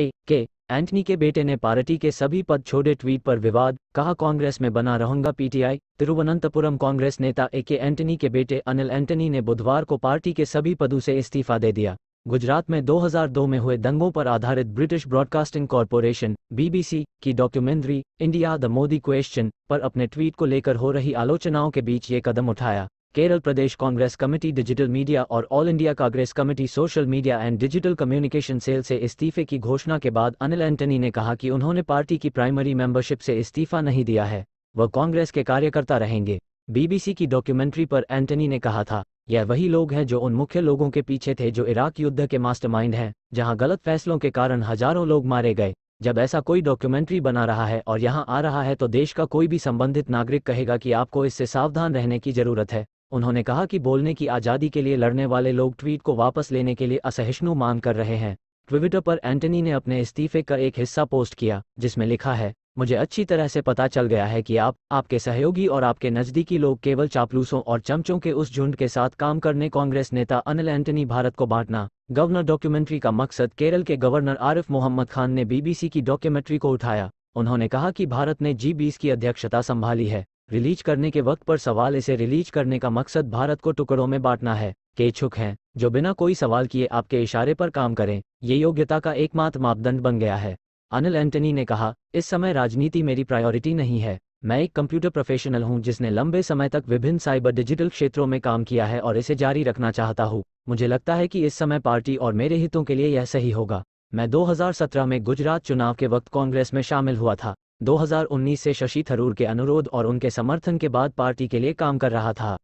ए के एंटनी के बेटे ने पार्टी के सभी पद छोड़े ट्वीट पर विवाद कहा कांग्रेस में बना रहूंगा पीटीआई तिरुवनंतपुरम कांग्रेस नेता ए के एंटनी के बेटे अनिल एंटनी ने बुधवार को पार्टी के सभी पदों से इस्तीफा दे दिया गुजरात में 2002 में हुए दंगों पर आधारित ब्रिटिश ब्रॉडकास्टिंग कॉरपोरेशन बीबीसी की documentary India the Modi question पर अपने ट्वीट को लेकर हो रही आलोचनाओं के बीच ये कदम उठाया Kerala Pradesh Congress committee digital media और all India Congress committee social media and digital communication cell से इस्तीफे की घोषणा के बाद अनिल एंटनी ने कहा कि उन्होंने पार्टी की प्राइमरी मेंबरशिप से इस्तीफा नहीं दिया है वह कांग्रेस के कार्यकर्ता रहेंगे बीबीसी की डॉक्यूमेंट्री पर एंटनी ने कहा था यह वही लोग हैं जो उन मुख्य लोगों के पीछे थे जो इराक युद्ध के मास्टरमाइंड हैं जहां गलत फैसलों के कारण हजारों लोग मारे गए जब ऐसा कोई डॉक्यूमेंट्री बना रहा है और यहाँ आ रहा है तो देश का कोई भी संबंधित नागरिक कहेगा कि आपको इससे सावधान रहने की जरूरत है उन्होंने कहा कि बोलने की आज़ादी के लिए लड़ने वाले लोग ट्वीट को वापस लेने के लिए असहिष्णु मांग कर रहे हैं ट्विटर पर एंटनी ने अपने इस्तीफे का एक हिस्सा पोस्ट किया जिसमें लिखा है मुझे अच्छी तरह से पता चल गया है कि आप आपके सहयोगी और आपके नज़दीकी लोग केवल चापलूसों और चमचों के उस झुंड के साथ काम करने कांग्रेस नेता अनिल एंटनी भारत को बांटना गवर्नर डॉक्यूमेंट्री का मकसद केरल के गवर्नर आरिफ मोहम्मद खान ने बीबीसी की डॉक्यूमेंट्री को उठाया उन्होंने कहा कि भारत ने जी की अध्यक्षता संभाली है रिलीज करने के वक्त पर सवाल इसे रिलीज करने का मकसद भारत को टुकड़ों में बांटना है के इच्छुक हैं जो बिना कोई सवाल किए आपके इशारे पर काम करें ये योग्यता का एकमात्र मापदंड बन गया है अनिल एंटनी ने कहा इस समय राजनीति मेरी प्रायोरिटी नहीं है मैं एक कंप्यूटर प्रोफेशनल हूं जिसने लंबे समय तक विभिन्न साइबर डिजिटल क्षेत्रों में काम किया है और इसे जारी रखना चाहता हूं मुझे लगता है कि इस समय पार्टी और मेरे हितों के लिए यह सही होगा मैं 2017 में गुजरात चुनाव के वक्त कांग्रेस में शामिल हुआ था 2019 से शशि थरूर के अनुरोध और उनके समर्थन के बाद पार्टी के लिए काम कर रहा था